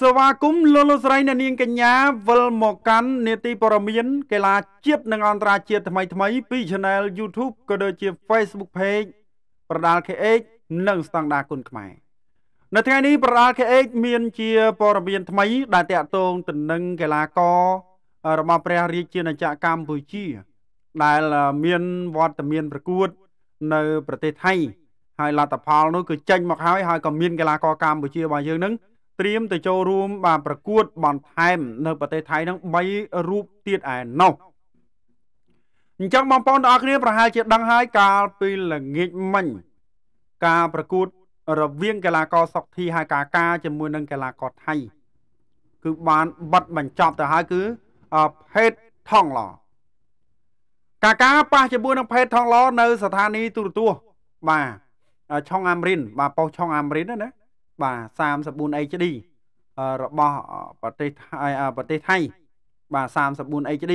សេវាគមន៍លោកលោកស្រីអ្នកនាងកញ្ញាវិលមកកាន់នេតិព័រមានកីឡាជាតិនិងអន្តរជាតិថ្មី ថ្មី ពី Channel YouTube ក៏ដូចជា Facebook Page ប្រដាល់ KH និងស្តង់ដារគុណខ្មែរនៅថ្ងៃនេះប្រដាល់ KH មានជាព័រមានថ្មីដែលតាក់ទងទៅនឹងកីឡាកររបស់ព្រះរាជាណាចក្រកម្ពុជា ដែលមានវត្តមានប្រកួត នៅ ប្រទេសថៃហើយលទ្ធផលនោះគឺចេញមកហើយហើយក៏មានកីឡាករកម្ពុជារបស់យើងនឹងត្រៀមទៅចូលរួមបាទប្រកួតបន្ថែម នៅប្រទេសថៃនឹង3រូបទៀតឯណោះអញ្ចឹងបងប្អូនទាំងអស់គ្នាប្រហែលជាដឹងហើយកាលពីល្ងាចមិញការប្រកួតរវាងកីឡាករសុកធីហើយការការជាមួយនឹងកីឡាករថៃគឺបានបတ်បញ្ចប់ទៅហើយគឺផេតថងឡកាកាប៉ះជាមួយនឹងផេតថងឡនៅ ស្ថានីយទូរទស្សន៍បាទឆុងអាមរិនបាទប៉ុសឆុងអាមរិនណាបាទ 34HD របស់ប្រទេសថៃប្រទេសថៃបាទ 34HD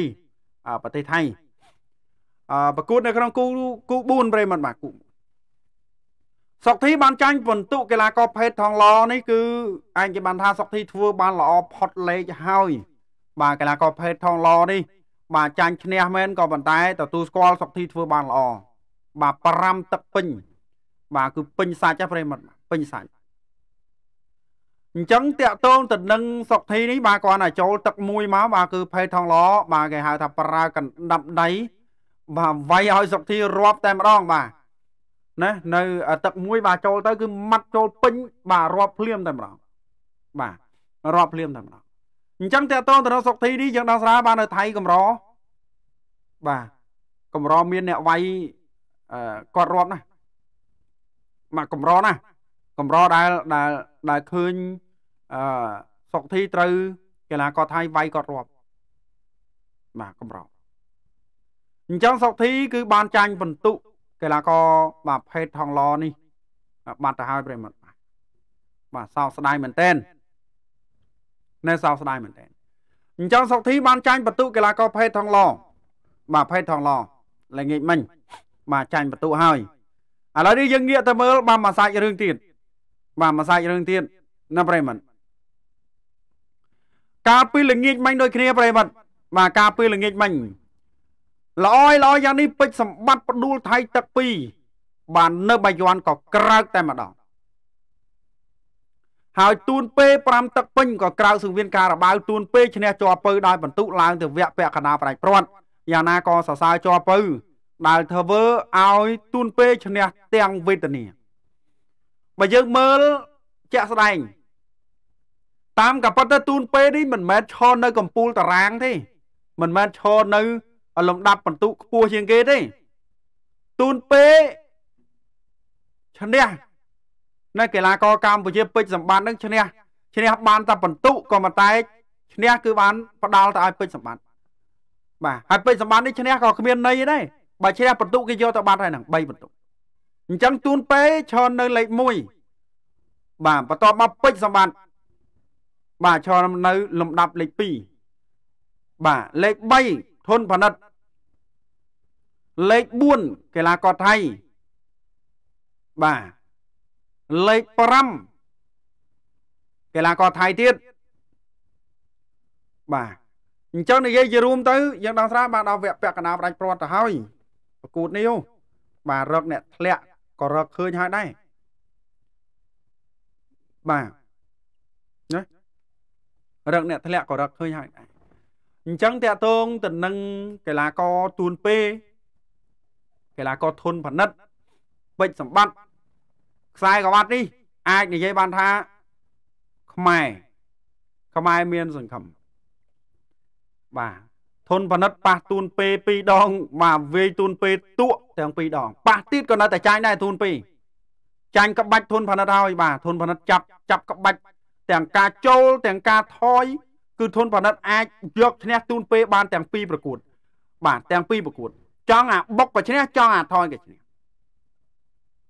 ប្រទេសថៃប្រកួតនៅក្នុងគូគូ4ប្រិមត្តបាទគូសុកធីបានចាញ់ពិន្ទុកីឡាករភេទថងឡនេះគឺឯងគេបានថាសុកធីធ្វើបានល្អផុតលេខហើយបាទកីឡាករភេទថងឡនេះបាទចាញ់ឈ្នះមែនក៏ប៉ុន្តែទទួលស្គាល់សុកធីធ្វើបានល្អបាទ5ទឹកពេញបាទគឺពេញសាច់ណាប្រិមត្តពេញសាច់អញ្ចឹងតាក់ទងទៅនឹងសុកធីនេះបាទគាត់ណាចូលទឹកមួយមកបាទគឺផេថងឡបាទគេហៅថាប្រើកណ្ដាប់ដៃបាទវាយឲ្យសុកធីរាប់តែម្ដងបាទណានៅទឹកមួយ បាទចូលទៅគឺម៉ាត់ចូលពេញបាទរាប់ភ្លាមតែម្ដងបាទរាប់ភ្លាមតែម្ដងអញ្ចឹងតាក់ទងទៅនឹងសុកធីនេះយើងដោះស្រាយបាទនៅថៃកម្របាទកម្រមានអ្នកវាយគាត់រាប់ណាមកកម្រណាកម្រដែលដែលដែលឃើញអឺសុកធីត្រូវកីឡាករថៃវាយគាត់រាប់បាទកម្រោអញ្ចឹងសុកធីគឺបានចាញ់ពិន្ទុកីឡាករបាទភេទថងឡនេះបាត់ទៅហើយប្រិមត្តបាទសោកស្ដាយមែនតើនៅសោកស្ដាយមែនតើអញ្ចឹងសុកធីបានចាញ់ពិន្ទុកីឡាករភេទថងឡបាទភេទថងឡល្ងាចមិញបាទចាញ់ពិន្ទុហើយឥឡូវនេះយើងងាកទៅមើលបាទមួយសាច់រឿងទៀតបាទមកសាច់រឿងទៀតណាប្រិមត្តកាលពីល្ងាចមិញដូចគ្នាប្រិមត្តបាទកាលពីល្ងាចមិញល្អយល្អយ៉ាងនេះពេជ្រសម្បត្តិផ្ដួលថៃទឹកពីរបាននៅបាយ័នក៏ក្រើកតែម្ដងហើយទូន ពេ5ទឹកពេញក៏ក្រៅសង្វៀនការបាវទូនពេឈ្នះជាប់ពៅដោយបន្ទុកឡើងទៅវគ្គពកណាប្រាច់ព្រាត់យ៉ាងណាក៏សរសើរជាប់ពៅដែលធ្វើឲ្យទូនពេឈ្នះទាំងវេទនាបើយើងមើលជាក់ស្ដែងតាមកប៉ិតទៅទូនពេនេះមិនមែនឈរនៅកំពូលតារាងទេមិនមែនឈរនៅលំដាប់បន្ទុកខ្ពស់ជាងគេទេទូនពេឈ្នះនៅកីឡាករកម្ពុជាពេជ្រសម្បត្តិនឹងឈ្នះឈ្នះបានតែបន្ទុកក៏មិនតែឈ្នះគឺបាន ផ្ដាល់ទៅឲ្យពេជ្រសម្បត្តិបាទហើយពេជ្រសម្បត្តិនេះឈ្នះក៏គ្មានន័យដែរបើឈ្នះបន្ទុកគេយកទៅបាត់ហើយនឹង3បន្ទុកអញ្ចឹងទូនពេឈរនៅលេខ1បាទបន្ទាប់មកពេជ្រសម្បត្តិបាទឈរនៅ លំដាប់លេខ2បាទលេខ3ធនផលិតលេខ4កីឡាករថៃបាទលេខ5កីឡាករថៃទៀតបាទអញ្ចឹងនិយាយជារួមទៅយើងដោះស្រាយបានដល់វគ្គពាក់កណ្ដាលផ្ដាច់ព្រាត់ទៅហើយប្រកួតនេះបាទរកអ្នកធ្លាក់ក៏រកឃើញហើយដែរបាទណារកអ្នកធ្លាក់ក៏រកឃើញហើយដែរអញ្ចឹងតាកតងទៅនឹងកីឡាករទួនពេកីឡាករធុនផលិតពេជ្រសម្បត្តិខ្សែក្បាត់នេះអាចនិយាយបានថាខ្មែរខ្មែរមានសង្ឃឹមបាទធនប៉និតប៉ះទូនពេ2ដង បាទវាយទូនពេទក់ទាំង2ដងប៉ះទៀតក៏នៅតែចាញ់ដែរទូនពេចាញ់ក្បាច់ធនប៉និតហើយបាទធនប៉និតចាប់ចាប់ក្បាច់ទាំងការចូល ទាំងការថយគឺធនប៉និតអាចយកឈ្នះទូនពេ បានទាំងពីរប្រកួត បាទទាំងពីរប្រកួតចង់អាបុកក៏ឈ្នះចង់អាថយក៏ឈ្នះ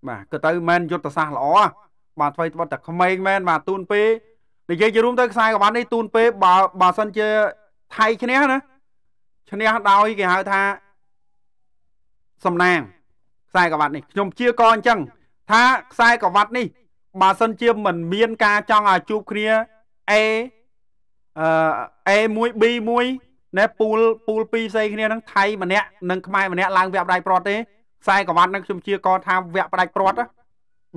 បាទគឺទៅមិនយុទ្ធសាស្ត្រល្អបាទថ្មីត្បិតតែក្មេងមែនបាទទូនពេនិយាយជារួមទៅខ្សែក្បាត់នេះទូនពេបើបើសិនជាថៃឈ្នះណាឈ្នះដោយគេហៅថាសំណាងខ្សែក្រវ៉ាត់នេះខ្ញុំជាក៏អញ្ចឹងថាខ្សែក្រវ៉ាត់នេះបើសិនជាមិនមានការចង់ឲ្យជួបគ្នា A អឺ A1 B1 ណែពូលពូល2ផ្សេងគ្នានឹងថៃម្នាក់និងខ្មែរម្នាក់ឡើងវគ្គផ្ដាច់ព្រាត់ទេខ្សែក្រវ៉ាត់នឹងខ្ញុំជាក៏ថាវគ្គផ្ដាច់ព្រាត់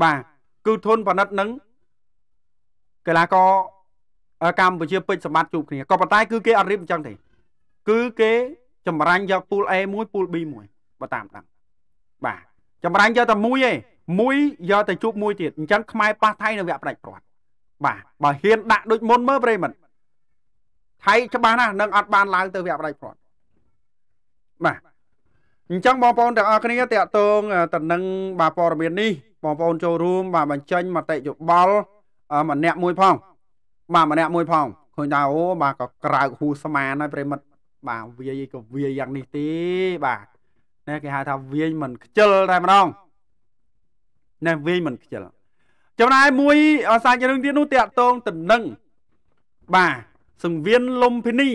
បាទគឺធនប្រណិតនឹងកីឡាករកម្ពុជាពេជ្រសម្បត្តិជួបគ្នាក៏ប៉ុន្តែគឺគេអត់រៀបអញ្ចឹងទេគឺគេចម្រាញ់យកពូល A មួយពូល B មួយបើតាមដឹងបាទចម្រាញ់យកតែមួយឯងមួយយកតែជួបមួយទៀតអញ្ចឹងខ្មែរប៉ះថៃ នៅវគ្គផ្ដាច់ព្រាត់បាទបើហ៊ានដាក់ដូចមុនមើលប្រិមិត្តថៃច្បាស់ណាស់នឹងអត់បានឡើងទៅវគ្គផ្ដាច់ព្រាត់បាទអញ្ចឹងបងប្អូនទាំងអស់គ្នាតកតងតំណឹងបាទព័ត៌មាននេះបងប្អូនចូលរួមបាទបញ្ចេញមតិយោបល់ម្នាក់មួយផង បាទម្នាក់មួយផងឃើញថាអូបាទក៏ក្រៅហ៊ូស្មានហើយប្រិមិត្តបាទវាយក៏វាយយ៉ាងនេះទេបាទនេះគេហៅថាវាយមិនខ្ជិលតែម្ដងនេះវាយមិនខ្ជិលចំណែកមួយសាច់រឿងទៀតនោះតាក់ទងតំណឹងបាទសង្វៀនលំភិនី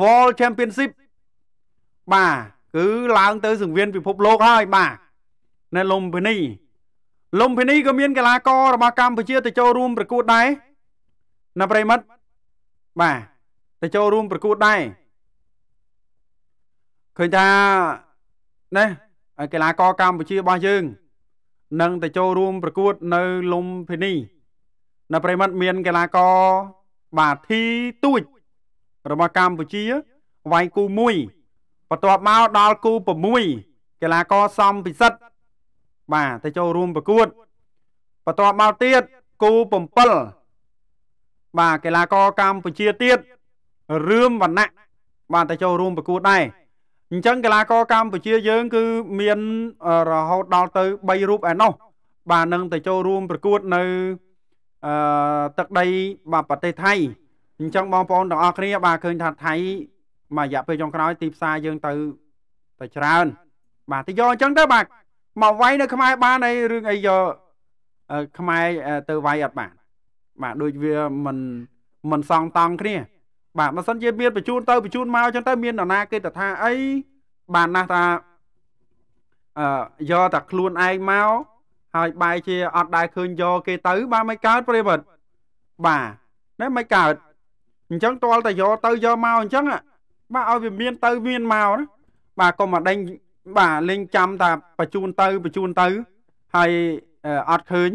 World Championship បាទគឺឡើងទៅ សង្វៀនពិភពលោកហើយបាទនៅលំភិនី លំភិនីក៏មានកីឡាកររបស់កម្ពុជាទៅចូលរួមប្រកួតដែរណាប្រិមិត្តបាទទៅចូលរួមប្រកួតដែរឃើញថាណាកីឡាករកម្ពុជារបស់យើងនឹងទៅចូលរួមប្រកួតនៅលំភិនីនៅប្រិមិត្តមានកីឡាករបាទធីទួចរបស់កម្ពុជាវាយគូ1បន្ទាប់មកដល់គូ6កីឡាករសំពិសិដ្ឋបាទទៅចូលរួម ប្រកួតបន្ទាប់មកទៀតគូ7បាទកីឡាករកម្ពុជាទៀតរឿមវណ្ណៈបានទៅចូលរួមប្រកួតដែរអញ្ចឹងកីឡាករកម្ពុជាយើងគឺមានរហូតដល់ទៅ3រូបឯណោះបាទនឹងទៅចូលរួមប្រកួតនៅអឺទឹកដីបាទប្រទេសថៃអញ្ចឹងបងប្អូនទាំងអស់គ្នាបាទឃើញថាថៃមករយៈពេលចុងក្រោយទីផ្សារយើងទៅទៅច្រើនបាទទៅយកអញ្ចឹងទៅបាទមកវាយនៅខ្មែរបានអីរឿងអីយកខ្មែរទៅវាយអត់បានបាទដូចវាមិនមិនសងតង់គ្នាបាទបើសិនជាមានបញ្ជូនទៅបញ្ជូនមកអញ្ចឹងទៅមាននរណាគេទៅថាអីបានណាស់ថាអឺយកតែខ្លួនឯងមកហើយបែរជាអត់ដែលឃើញយកគេទៅ បាទមិនកើតប្រិវត្តបាទណែមិនកើតអញ្ចឹងតលតែយកទៅយកមកអញ្ចឹងបាទឲ្យវាមានទៅមានមកណាបាទកុំមកដេញបាទលេងចាំតែបញ្ជូនទៅបញ្ជូនទៅហើយអត់ឃើញ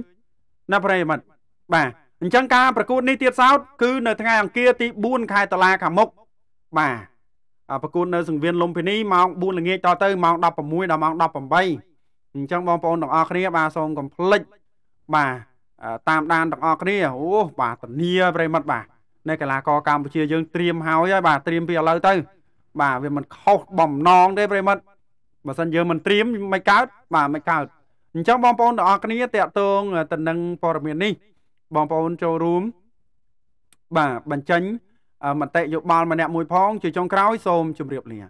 ណាប្រិមត្តបាទអញ្ចឹងការប្រកួតនេះទៀតសោតគឺនៅថ្ងៃអង្គារទី4ខែតុលាខាងមុខបាទប្រកួតនៅសង្វៀនលំពិនីម៉ោង4ល្ងាចតទៅម៉ោង16ដល់ម៉ោង18អញ្ចឹងបងប្អូនទាំងអស់គ្នាបាទសូមកុំភ្លេចបាទតាមដានទាំងអស់គ្នាអូបាទធានាប្រិមត្តបាទនៅកីឡាករកម្ពុជាយើងត្រៀមហើយហើយបាទត្រៀមពីឥឡូវទៅបាទវាមិនខុសបំណងទេប្រិមត្តបើសិនយើងមិនត្រៀមមិនកើតបាទមិនកើតអញ្ចឹងបងប្អូនទាំងអស់គ្នាតកតងទៅនឹងព័ត៌មាននេះបងប្អូនចូលរួមបាទបញ្ចេញមតិយោបល់ម្នាក់មួយ ផងជាចុងក្រោយសូមជម្រាបលា